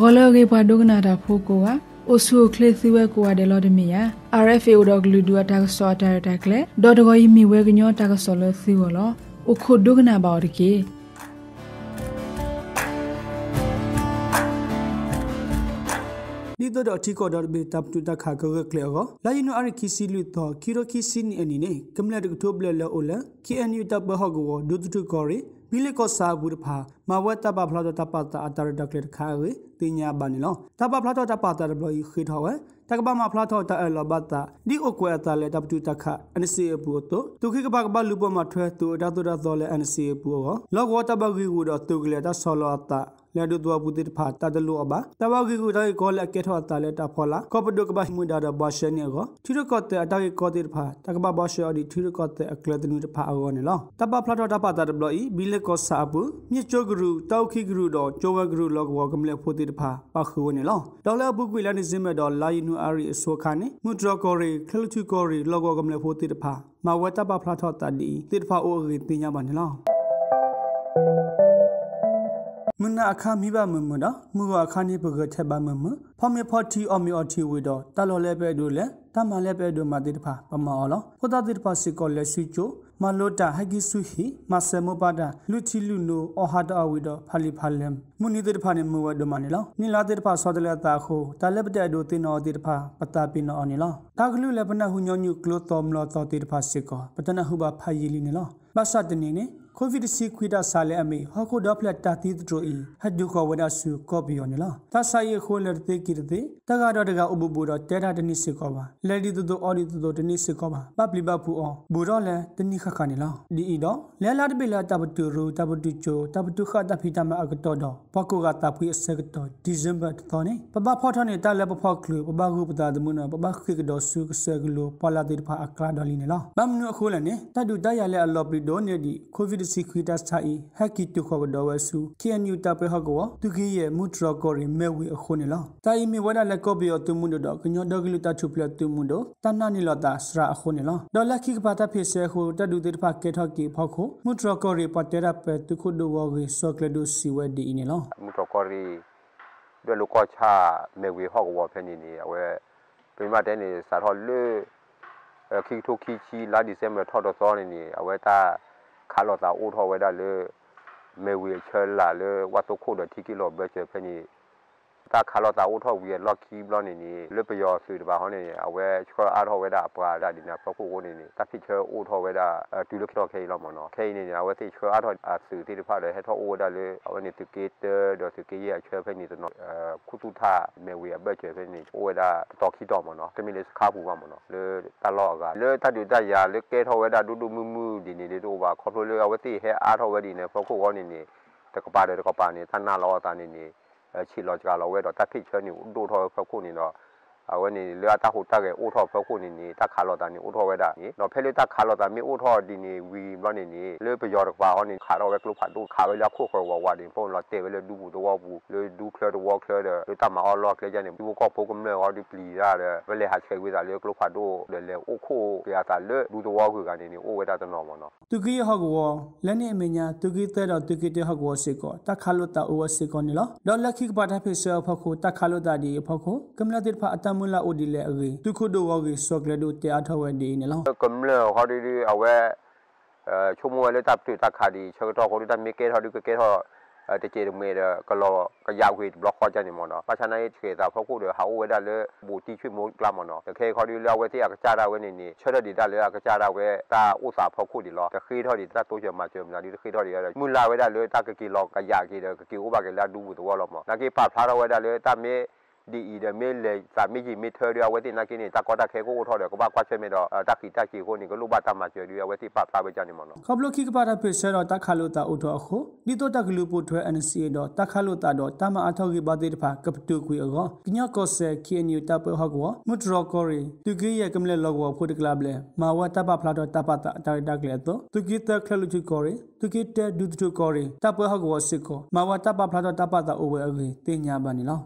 ဂော်လော်ဂေဘွားဒုကနာတာဖိုကိုဟာအိုဆူကလစီဝဲကိုဝဒလော်ဒမီယာ RFA ဒေါဂလူဒူတာကဆောတာတာကလေဒေါ်ဒဂိုယီမီဝဲကညောတာကဆောလစီဝလောအခုဒုကနာဘော်တကေ lido da tiko da be tap tu da kha ko kle go la yinu ari kisi lu to kiro kisi ni ani ne kamla da to bla la ola ki anu da ba ho go do tu ko re bile ko sa bu pha ma wa ta ba phla da pa ta atar da kle kha re ti nya ba ni lo ta ba phla da pa ta da blo yi khit ho တကဘာမဖလာထောတာအလဘတာဒီအကွဲတာလေတပ်တူတခအန်စီအပူတော့သူခိကဘာကဘာလူပမထွဲသူဒါတူဒါတော်လေအန်စီအပူရောလောကောတဘဂီကူတော့သူကလေတာဆောလောတာလဒုဒဝပုတိဖာတဒလုအဘတဝဂီကူတိုင်ကောလကေထောတလေတာဖောလာကောပဒုကဘဟိမဒါဒဘာရှနေကောထီရကောတေအတကေကောတေဖာတကဘဘာရှောဒီထီရကောတေအကလဒနုတဖာအောနေလောတပဖလာတော်တပတာဒဘလီဘီလကောစာပူမြေချိုဂရူတောက်ခိဂရူတော့ချိုဝဂရူလောကဝကမလေဖိုတေတဖာပခုနေလောဒေါ်လာပုကွေလာနေစင်မတော်လာယနူအာရီအစောခါနေမုဒရကောရီခလချူကောရီလောကဝကမလေဖိုတေတဖာမဝတပဖလာတော်တဒီတေတဖာအိုရီတင်ညာပါနေလောနာအခါမိဘမမနော်မူဝအခါနေပကချက်ပါမမဖော်မဖော်တီအော်မီအော်တီဝီတော့တလော်လဲပဲတို့လဲတမလဲပဲတို့မတိတဖာပမအော်လောဟိုတာတိတဖာစီကောလဲစီချိုမလိုတာဟဂိဆုဟီမဆမပဒလူချီလူနိုအဟာတအဝီတော့ဖလီဖလမ်မနီတိတဖာနေမူဝဒမနီလောနီလာတိတဖာဆောဒလတာခိုတလဲပတဲ့တို့တင်တော်တိတဖာပတာပင်တော်နီလောတာကလူလဲပနဟူညောညုကလိုတော်မလောတော်တိတဖာစီကောပတနဟုပါဖာယီလီနီလောဘာသာတနေနေ COVID si kwida sale ami hako dopla ta ti tro i hadu ko wada su ko bi onela ta sa ye kho lerte kirte တကတော့တကဥပဘူတော့တဲတာတနည်းစစ်ကောပါလက်ဒီတူတူအော်ဒီတူတူတနည်းစစ်ကောပါပပလီပဖူအောင်ဘူတော့လဲတနည်းခခနေလားဒီဤတော့လဲလာတပိလာတပတူရူတပတူချိုတပတူခတာဖီတမအကတော်တော့ပကုကတပွေစက်တော့ဒီဇင်ဘာတော်နေပပဖော်ထနေတာလဲပဖော်ကလူပပကူပတာဒမနပပခိကတော်ဆုကဆက်ကလူပလာတိဖာအကလာတော်လီနေလားဘမ်နုအခုလဲနေတတူတရလဲအလော်ပလီဒိုနေဒီကိုဗစ်စီခွီတာစတာဤဟက်ကီတူခေါ်တော်ဝဆူ KNU တပဟကောသူကြီးရဲ့မူထရကောရီမဲဝီအခုနေလားတိုင်မီဝဒလက်ကောဘီယတူမှုဒကညောဒဂလူတာချူပလတူမှုဒတနနီလတာစရာအခုနေလဒေါ်လာခိကပတာဖေဆေခုတဒူတေဖာကေထော့ကီဖောက်ခုမုထရကောရီပတေရာပတူခုဒဝဂေဆောကလဒူစီဝဒီနေလမုထရကောရီဒေလူကောချာမေဝေဟော့ကဝဖဲနေနေအဝဲပြမတဲနေစာထော့လေခိထိုခိချီလာဒီစမ်ဘာထော့တော့စောနေနေအဝဲတာခါလော်တာအိုထော့ဝဲတာလေမေဝေချဲလာလေဝတ်တော့ခုတော့တိကီလောဘဲချဲဖဲနေ ta khalo ta utho wi lo ki lo ni ni le pe yo su de ba hon ni a we chho a tho we da pa da ni na pho ko ko ni ni ta phi chho u tho we da tu lo kho ke lo mo no ke ni ni a we ti chho a tho a su ti de pha de he tho u da le a we ni tu ke de do su ke ye a chho phe ni de no ku tu tha me we a ba chho phe ni u we da to ki do mo no te mi le kha bu ba mo no le ta lo ga le ta du da ya le ke tho we da du du mu mu di ni le do ba kho tho le a we ti he a tho we di ne pho ko ko ni ni တကပါတယ်တကပါနေသနာလောတာနေနေ呃，去老家辣味的，搭配车来呢，独特和个人的。awe ni le ata hota ge o tho pho ko ni ni ta kha lo ta ni o tho we da ni no phe le ta kha lo ta mi o tho di ni wi lo ni ni le pe yo ba ho ni kha ro we klo pha do kha we la kho kho wa wa din phone lo te we le du bu do wa bu le du clear the walk clear the le ta ma o lo clear ja ni bu ko pho ko me wa di pli ya de we le ha che we da le klo pha do le le o kho ke ya ta le du do wa ko ga ni ni o we da ta no mo no tu ki ho ko le ni me nya tu ki te da tu ki te ho ko se ko ta kha lo ta o se ko ni lo lo la ki ba da phe se pho ko ta kha lo da di pho ko kam la dir pha atam မလာအိုဒီလေအဂေသူခုဒိုဝါဂေဆော့ကလက်ဒိုတဲအထဝဲဒီနလောကမ်လောဟာဒီဒီအဝဲချုံမဝဲလက်တပ်တူတခါဒီချေတော့ခေါ်ဒီတမေကေထော်ဒီကေထော်တကြေမေရကလောကရောက်ဝေဘလော့ခေါ်ကြနေမနော်ပါချနိုင်ချေတာဖောက်ကိုဟာဝဲဒါလေဘူတီချွေမိုးကလာမနော်တခဲခေါ်ဒီလောဝဲတိရကကြတာဝဲနေနေချေတော့ဒီဒါလေကကြတာဝဲတာဥစာဖောက်ကိုဒီလောတခဲထော်ဒီတတ်တိုးချေမှာချေမလားဒီတခဲထော်ဒီရမူလာဝဲဒါလေတကကီလောကရကီတော့ကီဥပကေလာဒူဘူးတော်လောမနာကေပါဖလာဝဲဒါလေတမေဒီဤဒမဲလေစာမီကြီးမီထော်ရဝတိနာကင်းတကောတာခဲကိုထော်ရကဘာကွာချေမေတော့တခိတခိကိုနီကလူဘာတမချေရဝတိပါပါပဲကြနေမနော်ခဘလခိကပါတာပေဆရာတခါလို့တာဥတော်အခုဒီတော့တကလူပိုထွဲ NCA တော့တခါလို့တာတော့တမအထောက်ကြီးပါသေးတဖာကပတူခွေအောကညကောဆဲ KNU တပ်ပဟောကောမုဒရကောရီသူကြီးရကမလဲလောကောဖို့တကလာဘလဲမာဝတပဖလာတော့တပတာအတရတကလေတော့သူကြီးတခလလူချူကောရီသူကြီးတဒုဒုကောရီတပ်ပဟောကောစစ်ကောမာဝတပဖလာတော့တပတာအိုဝဲအကြီးတင်ညာပါနေလော